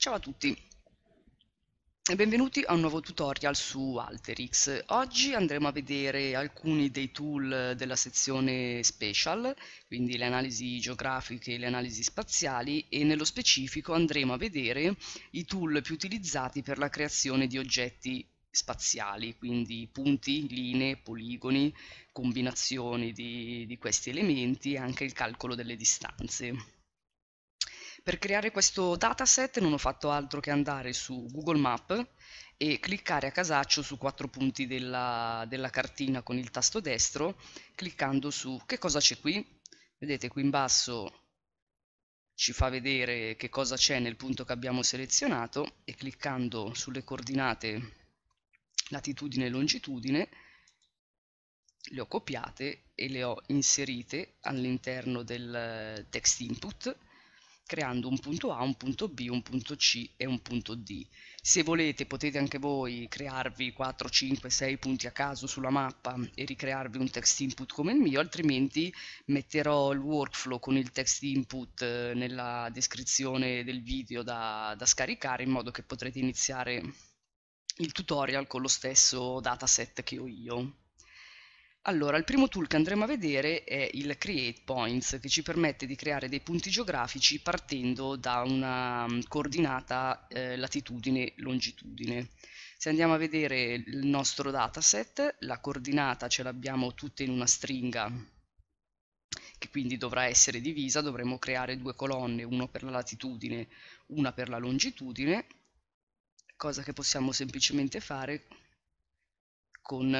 Ciao a tutti e benvenuti a un nuovo tutorial su Alterix. Oggi andremo a vedere alcuni dei tool della sezione special, quindi le analisi geografiche le analisi spaziali e nello specifico andremo a vedere i tool più utilizzati per la creazione di oggetti spaziali, quindi punti, linee, poligoni, combinazioni di, di questi elementi e anche il calcolo delle distanze. Per creare questo dataset non ho fatto altro che andare su Google Map e cliccare a casaccio su quattro punti della, della cartina con il tasto destro, cliccando su che cosa c'è qui. Vedete qui in basso ci fa vedere che cosa c'è nel punto che abbiamo selezionato e cliccando sulle coordinate latitudine e longitudine le ho copiate e le ho inserite all'interno del text input creando un punto A, un punto B, un punto C e un punto D. Se volete potete anche voi crearvi 4, 5, 6 punti a caso sulla mappa e ricrearvi un text input come il mio, altrimenti metterò il workflow con il text input eh, nella descrizione del video da, da scaricare in modo che potrete iniziare il tutorial con lo stesso dataset che ho io. Allora, il primo tool che andremo a vedere è il Create Points, che ci permette di creare dei punti geografici partendo da una mm, coordinata eh, latitudine-longitudine. Se andiamo a vedere il nostro dataset, la coordinata ce l'abbiamo tutta in una stringa, che quindi dovrà essere divisa, dovremo creare due colonne, una per la latitudine, una per la longitudine, cosa che possiamo semplicemente fare con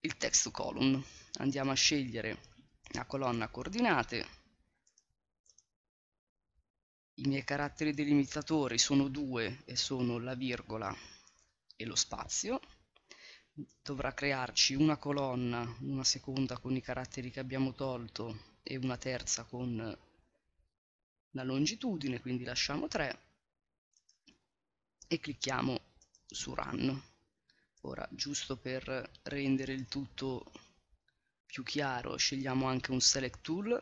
il text column. Andiamo a scegliere la colonna coordinate. I miei caratteri delimitatori sono due e sono la virgola e lo spazio. Dovrà crearci una colonna, una seconda con i caratteri che abbiamo tolto e una terza con la longitudine, quindi lasciamo 3 e clicchiamo su Run. Ora, giusto per rendere il tutto più chiaro, scegliamo anche un Select Tool.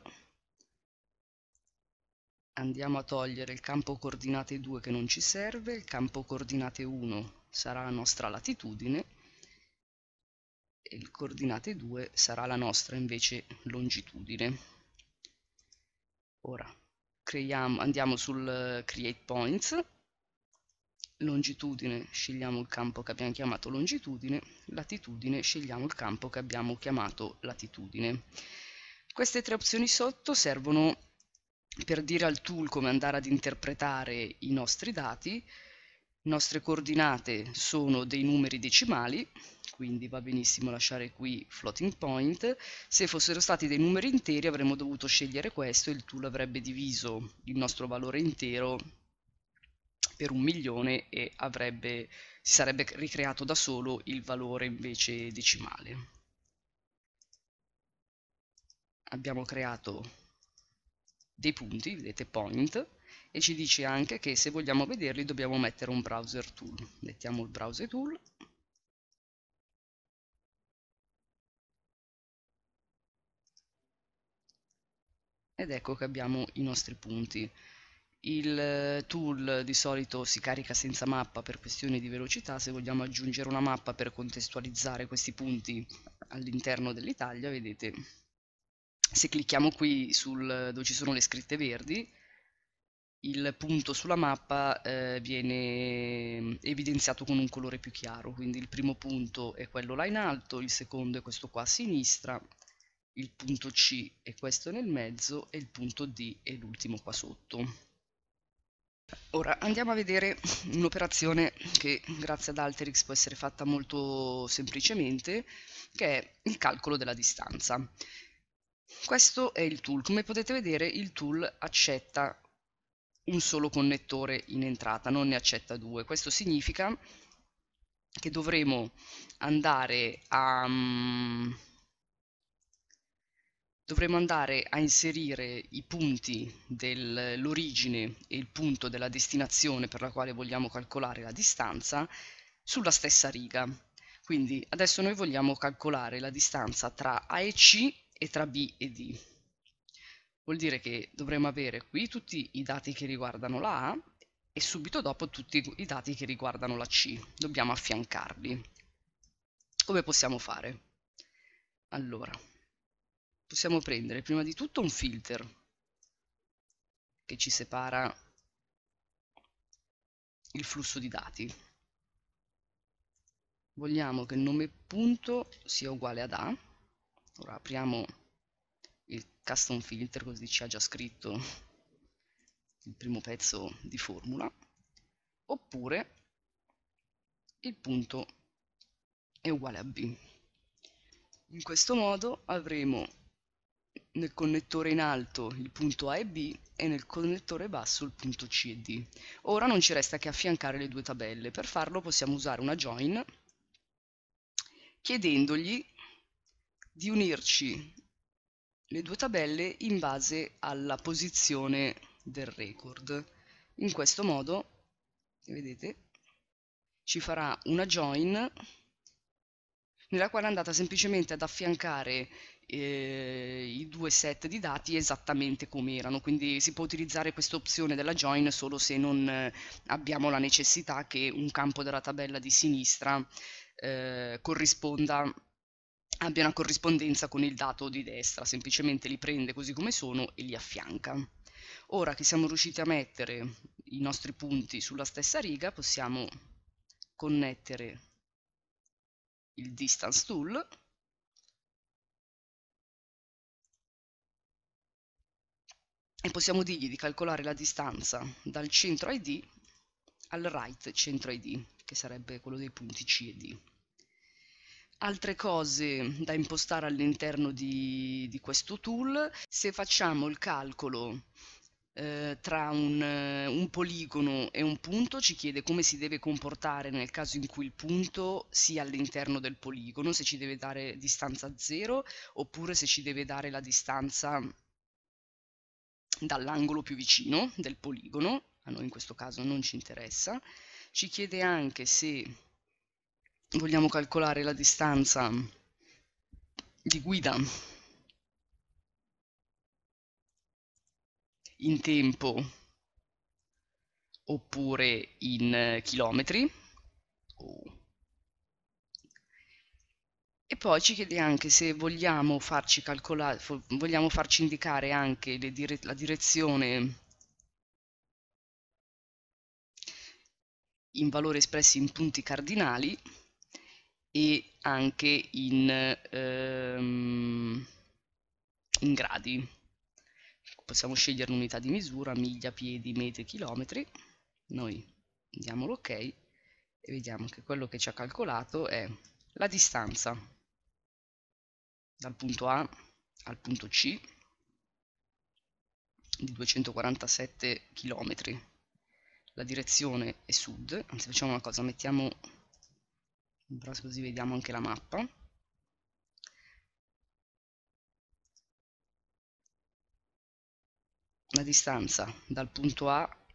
Andiamo a togliere il campo coordinate 2 che non ci serve, il campo coordinate 1 sarà la nostra latitudine e il coordinate 2 sarà la nostra invece longitudine. Ora, creiamo, andiamo sul eh, Create Points longitudine scegliamo il campo che abbiamo chiamato longitudine, latitudine scegliamo il campo che abbiamo chiamato latitudine. Queste tre opzioni sotto servono per dire al tool come andare ad interpretare i nostri dati, le nostre coordinate sono dei numeri decimali, quindi va benissimo lasciare qui floating point, se fossero stati dei numeri interi avremmo dovuto scegliere questo e il tool avrebbe diviso il nostro valore intero per un milione e avrebbe, si sarebbe ricreato da solo il valore invece decimale. Abbiamo creato dei punti, vedete point, e ci dice anche che se vogliamo vederli dobbiamo mettere un browser tool. Mettiamo il browser tool ed ecco che abbiamo i nostri punti. Il eh, tool di solito si carica senza mappa per questioni di velocità, se vogliamo aggiungere una mappa per contestualizzare questi punti all'interno dell'Italia, vedete, se clicchiamo qui sul, dove ci sono le scritte verdi, il punto sulla mappa eh, viene mm, evidenziato con un colore più chiaro, quindi il primo punto è quello là in alto, il secondo è questo qua a sinistra, il punto C è questo nel mezzo e il punto D è l'ultimo qua sotto. Ora andiamo a vedere un'operazione che grazie ad Alterix può essere fatta molto semplicemente, che è il calcolo della distanza. Questo è il tool. Come potete vedere il tool accetta un solo connettore in entrata, non ne accetta due. Questo significa che dovremo andare a um, dovremo andare a inserire i punti dell'origine e il punto della destinazione per la quale vogliamo calcolare la distanza sulla stessa riga. Quindi adesso noi vogliamo calcolare la distanza tra A e C e tra B e D. Vuol dire che dovremo avere qui tutti i dati che riguardano la A e subito dopo tutti i dati che riguardano la C. Dobbiamo affiancarli. Come possiamo fare? Allora, possiamo prendere prima di tutto un filter che ci separa il flusso di dati. Vogliamo che il nome punto sia uguale ad A. Ora apriamo il custom filter così ci ha già scritto il primo pezzo di formula oppure il punto è uguale a B. In questo modo avremo nel connettore in alto il punto A e B e nel connettore basso il punto C e D. Ora non ci resta che affiancare le due tabelle. Per farlo possiamo usare una join chiedendogli di unirci le due tabelle in base alla posizione del record. In questo modo, vedete, ci farà una join nella quale è andata semplicemente ad affiancare eh, i due set di dati esattamente come erano, quindi si può utilizzare questa opzione della join solo se non eh, abbiamo la necessità che un campo della tabella di sinistra eh, corrisponda abbia una corrispondenza con il dato di destra, semplicemente li prende così come sono e li affianca. Ora che siamo riusciti a mettere i nostri punti sulla stessa riga, possiamo connettere il distance tool e possiamo dirgli di calcolare la distanza dal centro ID al right centro ID, che sarebbe quello dei punti C e D. Altre cose da impostare all'interno di, di, questo tool, se facciamo il calcolo eh, tra un, eh, un poligono e un punto ci chiede come si deve comportare nel caso in cui il punto sia all'interno del poligono, se ci deve dare distanza 0 oppure se ci deve dare la distanza dall'angolo più vicino del poligono, a noi in questo caso non ci interessa, ci chiede anche se vogliamo calcolare la distanza di guida in tempo oppure in eh, chilometri o e poi ci chiede anche se vogliamo farci, calcolare, vogliamo farci indicare anche dire la direzione in valori espressi in punti cardinali e anche in, ehm, in gradi. Possiamo scegliere un'unità di misura, miglia, piedi, metri, chilometri. Noi diamo l'ok ok e vediamo che quello che ci ha calcolato è la distanza dal punto A al punto C di 247 km. La direzione è sud, anzi facciamo una cosa, mettiamo un braccio così vediamo anche la mappa. La distanza dal punto A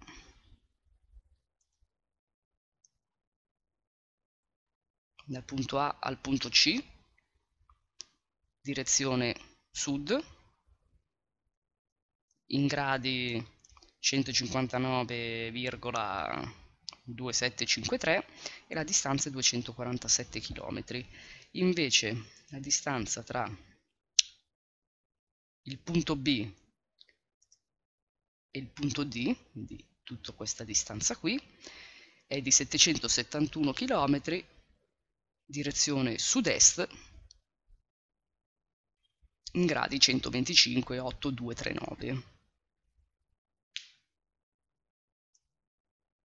dal punto A al punto C direzione sud, in gradi 159,2753 e la distanza è 247 km. Invece la distanza tra il punto B e il punto D, quindi tutta questa distanza qui, è di 771 km, direzione sud-est in gradi 125 8, 2, 3, 9.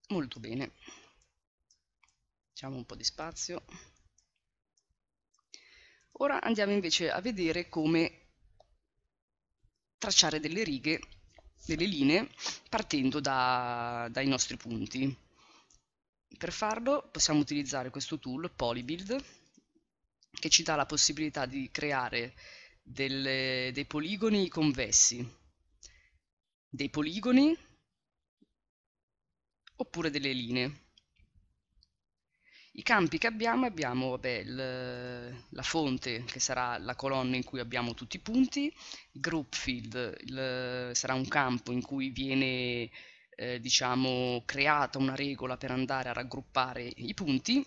Molto bene. Facciamo un po' di spazio. Ora andiamo invece a vedere come tracciare delle righe, delle linee, partendo da, dai nostri punti. Per farlo possiamo utilizzare questo tool Polybuild, che ci dà la possibilità di creare delle, dei poligoni convessi, dei poligoni oppure delle linee. I campi che abbiamo, abbiamo vabbè, il, la fonte che sarà la colonna in cui abbiamo tutti i punti, il group field il, sarà un campo in cui viene eh, diciamo, creata una regola per andare a raggruppare i punti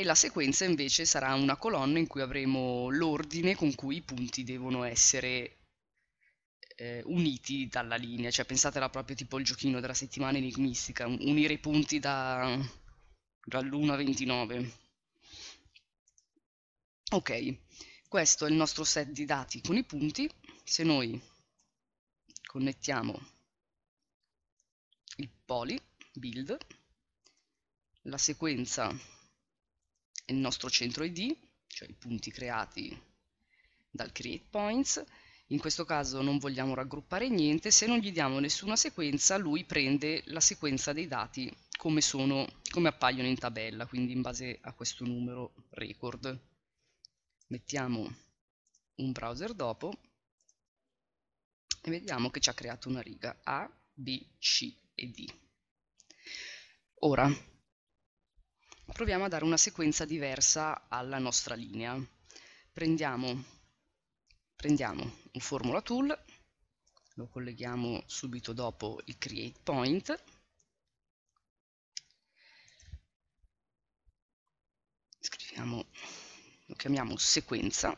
e la sequenza invece sarà una colonna in cui avremo l'ordine con cui i punti devono essere eh, uniti dalla linea, cioè pensatela proprio tipo il giochino della settimana enigmistica, unire i punti da, dall'1 a 29. Ok, questo è il nostro set di dati con i punti, se noi connettiamo il poly build, la sequenza il nostro centro ID, cioè i punti creati dal create points, in questo caso non vogliamo raggruppare niente, se non gli diamo nessuna sequenza lui prende la sequenza dei dati come, sono, come appaiono in tabella, quindi in base a questo numero record. Mettiamo un browser dopo e vediamo che ci ha creato una riga A, B, C e D. Ora, proviamo a dare una sequenza diversa alla nostra linea. Prendiamo, prendiamo un formula tool, lo colleghiamo subito dopo il create point, scriviamo, lo chiamiamo sequenza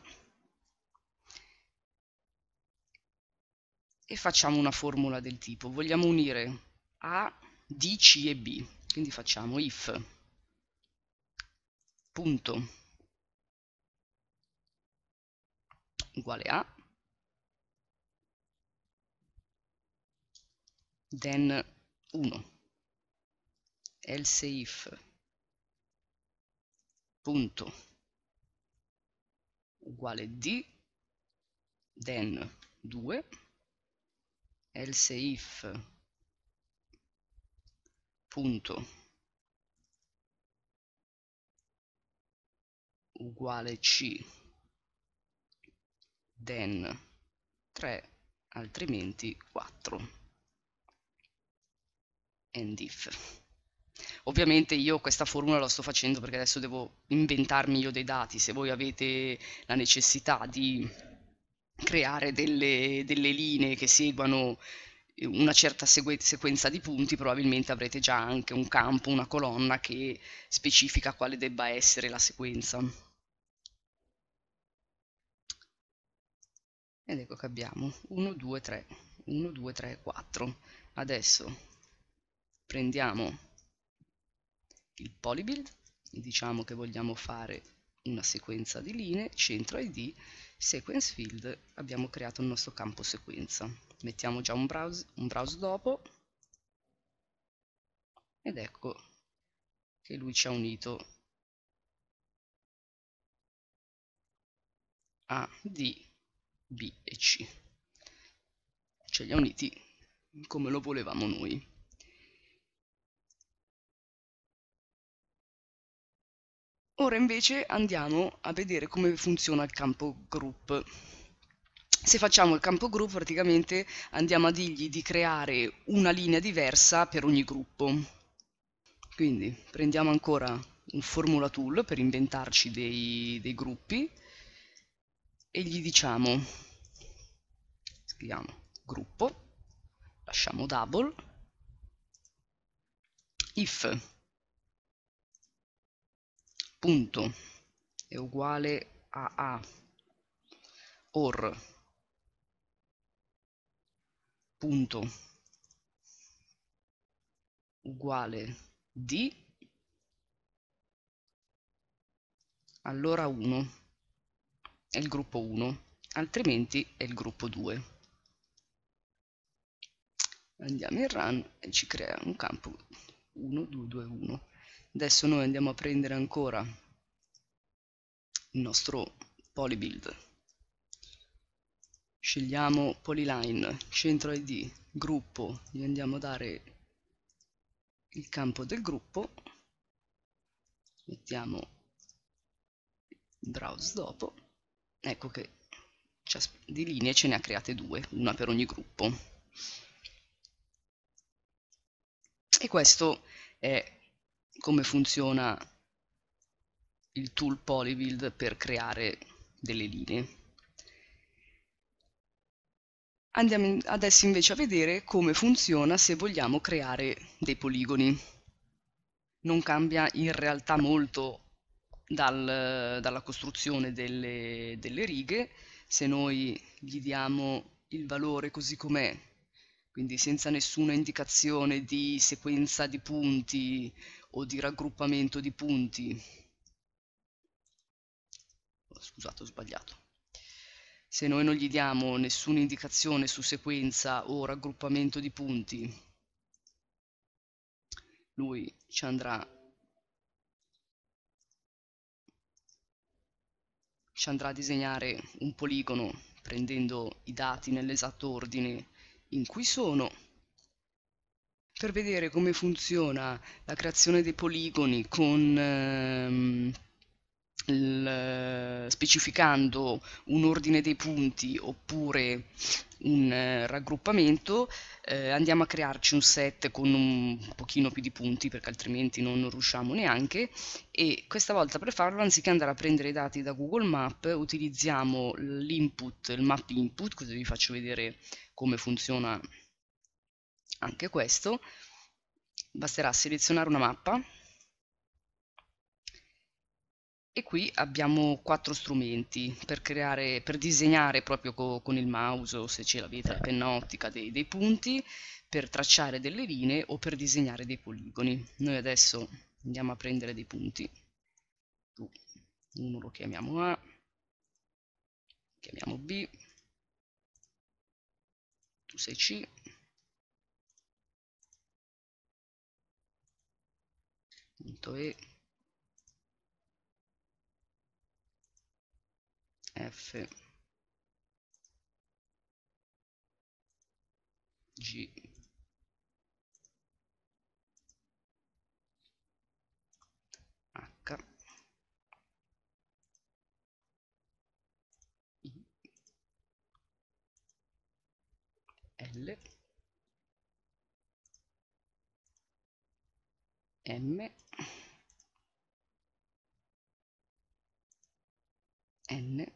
e facciamo una formula del tipo, vogliamo unire A, D, C e B, quindi facciamo if punto uguale a then 1 else if punto uguale d then 2 else if punto uguale C then 3 altrimenti 4 and if ovviamente io questa formula la sto facendo perché adesso devo inventarmi io dei dati se voi avete la necessità di creare delle, delle linee che seguano una certa sequenza di punti probabilmente avrete già anche un campo, una colonna che specifica quale debba essere la sequenza. ed ecco che abbiamo 1 2 3 1 2 3 4 adesso prendiamo il polybuild diciamo che vogliamo fare una sequenza di linee centro id sequence field abbiamo creato il nostro campo sequenza mettiamo già un browse, un browse dopo ed ecco che lui ci ha unito a d B e C ce cioè, li ha uniti come lo volevamo noi ora invece andiamo a vedere come funziona il campo group se facciamo il campo group praticamente andiamo a dirgli di creare una linea diversa per ogni gruppo quindi prendiamo ancora un formula tool per inventarci dei, dei gruppi e gli diciamo, scriviamo gruppo, lasciamo double, if punto è uguale a a or punto uguale di allora 1 è il gruppo 1, altrimenti è il gruppo 2. Andiamo in run e ci crea un campo 1, 2, 2, 1. Adesso noi andiamo a prendere ancora il nostro polybuild. Scegliamo polyline, centro id, gruppo, gli andiamo a dare il campo del gruppo, mettiamo browse dopo ecco che di linee ce ne ha create due, una per ogni gruppo. E questo è come funziona il tool Polybuild per creare delle linee. Andiamo adesso invece a vedere come funziona se vogliamo creare dei poligoni. Non cambia in realtà molto dal, dalla costruzione delle, delle righe, se noi gli diamo il valore così com'è, quindi senza nessuna indicazione di sequenza di punti o di raggruppamento di punti, oh, scusate ho sbagliato, se noi non gli diamo nessuna indicazione su sequenza o raggruppamento di punti, lui ci andrà ci andrà a disegnare un poligono prendendo i dati nell'esatto ordine in cui sono. Per vedere come funziona la creazione dei poligoni con... Ehm, il, eh, specificando un ordine dei punti oppure un eh, raggruppamento eh, andiamo a crearci un set con un pochino più di punti perché altrimenti non, non riusciamo neanche e questa volta per farlo anziché andare a prendere i dati da Google Map utilizziamo l'input, il map input così vi faccio vedere come funziona anche questo basterà selezionare una mappa e qui abbiamo quattro strumenti per, creare, per disegnare proprio co con il mouse o se ce l'avete la penna ottica dei, dei, punti, per tracciare delle linee o per disegnare dei poligoni. Noi adesso andiamo a prendere dei punti. Uno lo chiamiamo A, chiamiamo B, tu sei C. Punto E. F G H I L M N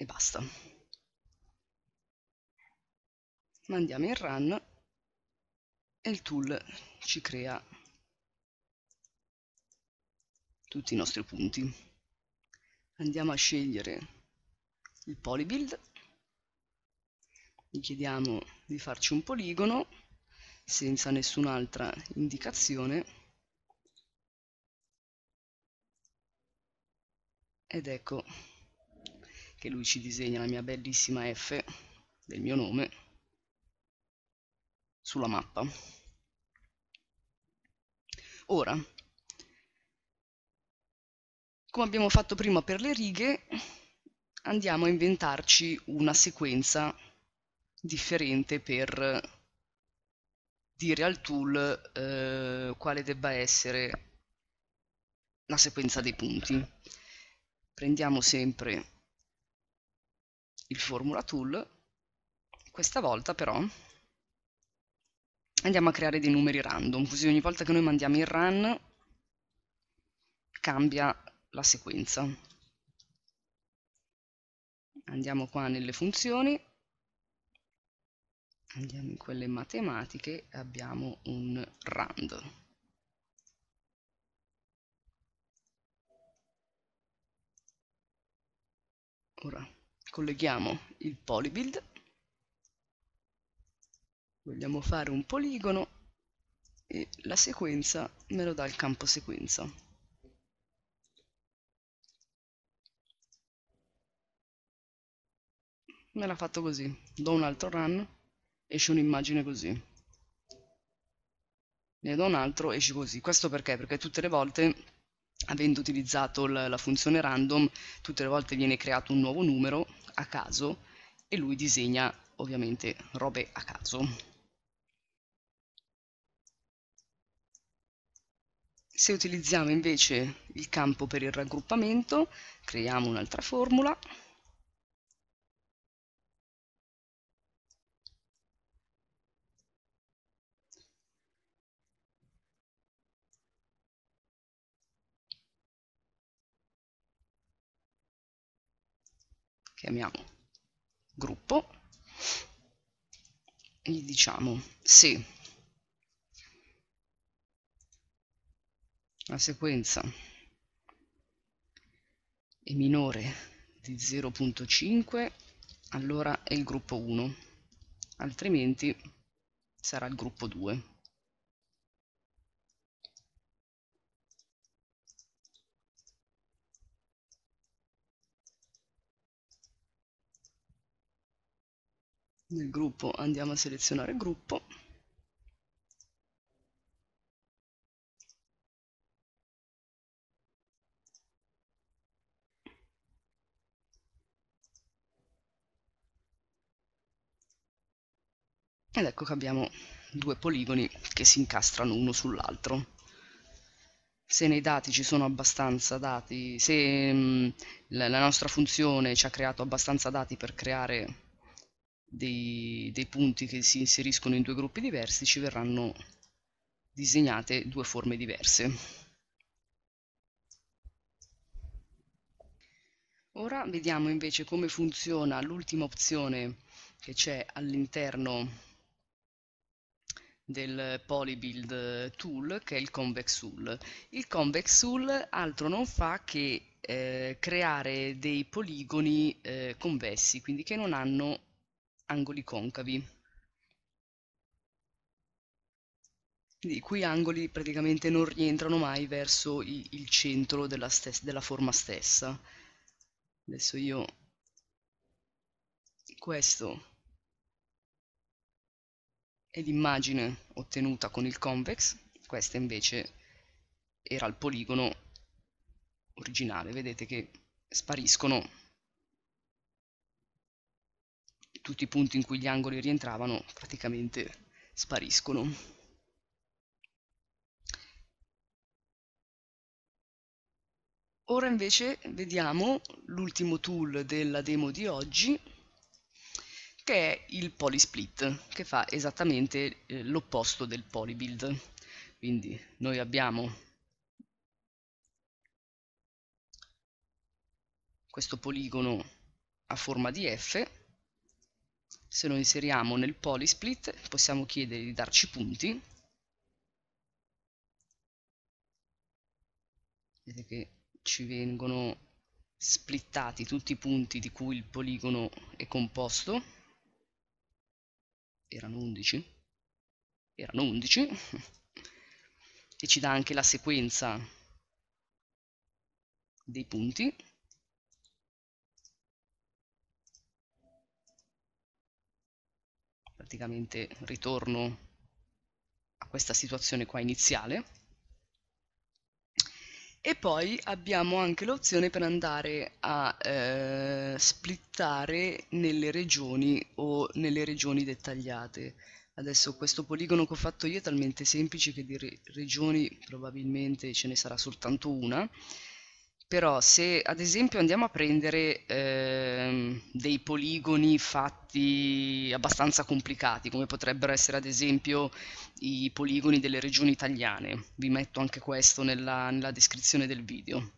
e basta. Mandiamo in run e il tool ci crea tutti i nostri punti. Andiamo a scegliere il polybuild, gli chiediamo di farci un poligono senza nessun'altra indicazione ed ecco che lui ci disegna la mia bellissima F del mio nome sulla mappa. Ora, come abbiamo fatto prima per le righe, andiamo a inventarci una sequenza differente per dire al tool eh, quale debba essere la sequenza dei punti. Prendiamo sempre il formula tool, questa volta però andiamo a creare dei numeri random, così ogni volta che noi mandiamo il run cambia la sequenza. Andiamo qua nelle funzioni, andiamo in quelle matematiche, abbiamo un rand. Ora colleghiamo il polybuild, vogliamo fare un poligono e la sequenza me lo dà il campo sequenza. Me l'ha fatto così, do un altro run, esce un'immagine così. Ne do un altro, esce così. Questo perché? Perché tutte le volte avendo utilizzato la, funzione random, tutte le volte viene creato un nuovo numero a caso e lui disegna ovviamente robe a caso. Se utilizziamo invece il campo per il raggruppamento, creiamo un'altra formula chiamiamo gruppo, gli diciamo se la sequenza è minore di 0.5 allora è il gruppo 1 altrimenti sarà il gruppo 2 nel gruppo andiamo a selezionare gruppo ed ecco che abbiamo due poligoni che si incastrano uno sull'altro. Se nei dati ci sono abbastanza dati, se mh, mm, la nostra funzione ci ha creato abbastanza dati per creare dei, dei punti che si inseriscono in due gruppi diversi ci verranno disegnate due forme diverse. Ora vediamo invece come funziona l'ultima opzione che c'è all'interno del Polybuild tool che è il Convex Tool. Il Convex Tool altro non fa che eh, creare dei poligoni eh, convessi, quindi che non hanno angoli concavi. Quindi cui angoli praticamente non rientrano mai verso il centro della, della forma stessa. Adesso io questo è l'immagine ottenuta con il convex, questa invece era il poligono originale, vedete che spariscono tutti i punti in cui gli angoli rientravano praticamente spariscono. Ora invece vediamo l'ultimo tool della demo di oggi che è il polysplit che fa esattamente eh, l'opposto del polybuild. Quindi noi abbiamo questo poligono a forma di F se lo inseriamo nel polysplit possiamo chiedere di darci punti vedete che ci vengono splittati tutti i punti di cui il poligono è composto erano 11 erano 11 e ci dà anche la sequenza dei punti praticamente ritorno a questa situazione qua iniziale e poi abbiamo anche l'opzione per andare a eh, splittare nelle regioni o nelle regioni dettagliate adesso questo poligono che ho fatto io è talmente semplice che di re regioni probabilmente ce ne sarà soltanto una però se ad esempio andiamo a prendere ehm, dei poligoni fatti abbastanza complicati, come potrebbero essere ad esempio i poligoni delle regioni italiane, vi metto anche questo nella, nella descrizione del video.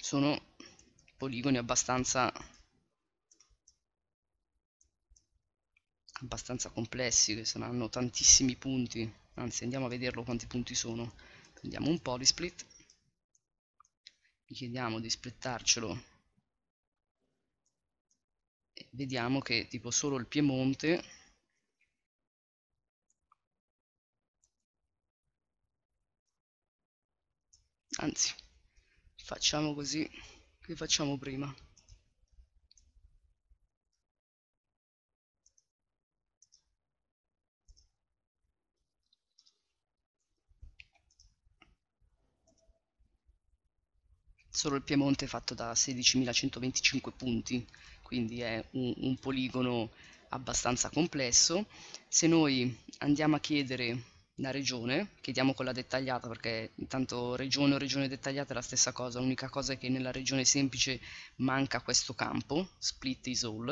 Sono poligoni abbastanza abbastanza complessi, che saranno tantissimi punti, anzi andiamo a vederlo quanti punti sono. Prendiamo un polisplit gli chiediamo di splittarcelo e vediamo che tipo solo il Piemonte anzi facciamo così che facciamo prima solo il Piemonte è fatto da 16.125 punti, quindi è un, un poligono abbastanza complesso. Se noi andiamo a chiedere la regione, chiediamo quella dettagliata perché intanto regione o regione dettagliata è la stessa cosa, l'unica cosa è che nella regione semplice manca questo campo, split is all.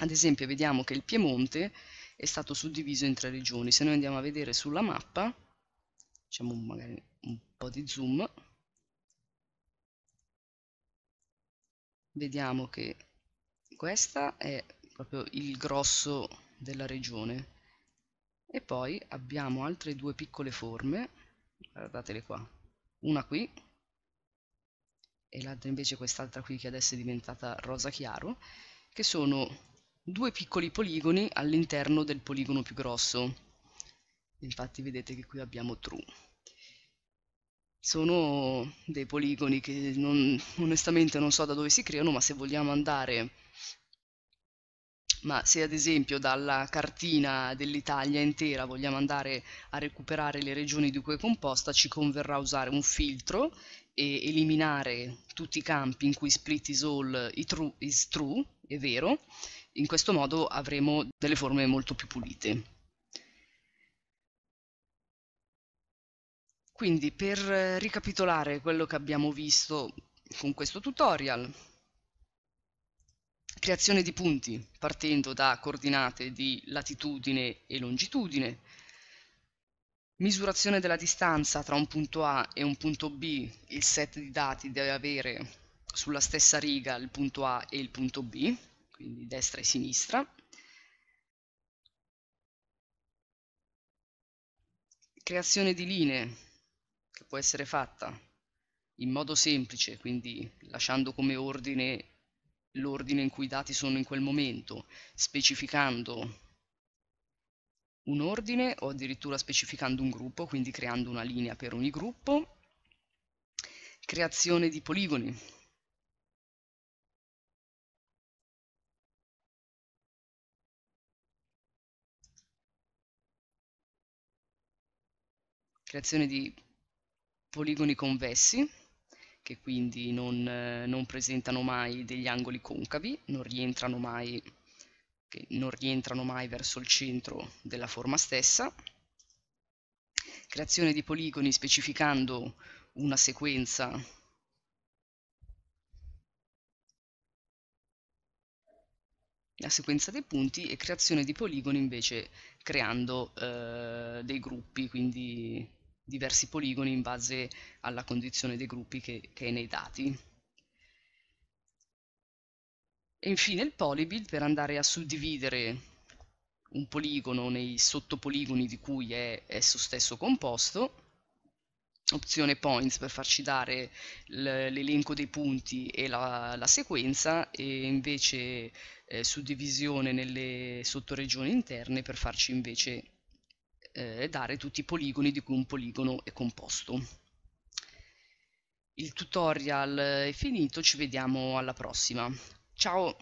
Ad esempio vediamo che il Piemonte è stato suddiviso in tre regioni, se noi andiamo a vedere sulla mappa, facciamo magari un po' di zoom, vediamo che questa è proprio il grosso della regione e poi abbiamo altre due piccole forme guardatele qua una qui e l'altra invece quest'altra qui che adesso è diventata rosa chiaro che sono due piccoli poligoni all'interno del poligono più grosso infatti vedete che qui abbiamo true sono dei poligoni che non, onestamente non so da dove si creano, ma se vogliamo andare, ma se ad esempio dalla cartina dell'Italia intera vogliamo andare a recuperare le regioni di cui è composta, ci converrà usare un filtro e eliminare tutti i campi in cui split is all is true, è vero, in questo modo avremo delle forme molto più pulite. Quindi per eh, ricapitolare quello che abbiamo visto con questo tutorial, creazione di punti partendo da coordinate di latitudine e longitudine, misurazione della distanza tra un punto A e un punto B, il set di dati deve avere sulla stessa riga il punto A e il punto B, quindi destra e sinistra, creazione di linee che può essere fatta in modo semplice, quindi lasciando come ordine l'ordine in cui i dati sono in quel momento, specificando un ordine o addirittura specificando un gruppo, quindi creando una linea per ogni gruppo, creazione di poligoni. Creazione di poligoni convessi, che quindi non, eh, non presentano mai degli angoli concavi, non rientrano, mai, non rientrano mai verso il centro della forma stessa, creazione di poligoni specificando una sequenza la sequenza dei punti e creazione di poligoni invece creando eh, dei gruppi, quindi diversi poligoni in base alla condizione dei gruppi che, che è nei dati. E infine il polybuild per andare a suddividere un poligono nei sottopoligoni di cui è esso stesso composto, opzione points per farci dare l'elenco dei punti e la, la sequenza e invece eh, suddivisione nelle sottoregioni interne per farci invece eh, dare tutti i poligoni di cui un poligono è composto. Il tutorial è finito, ci vediamo alla prossima. Ciao!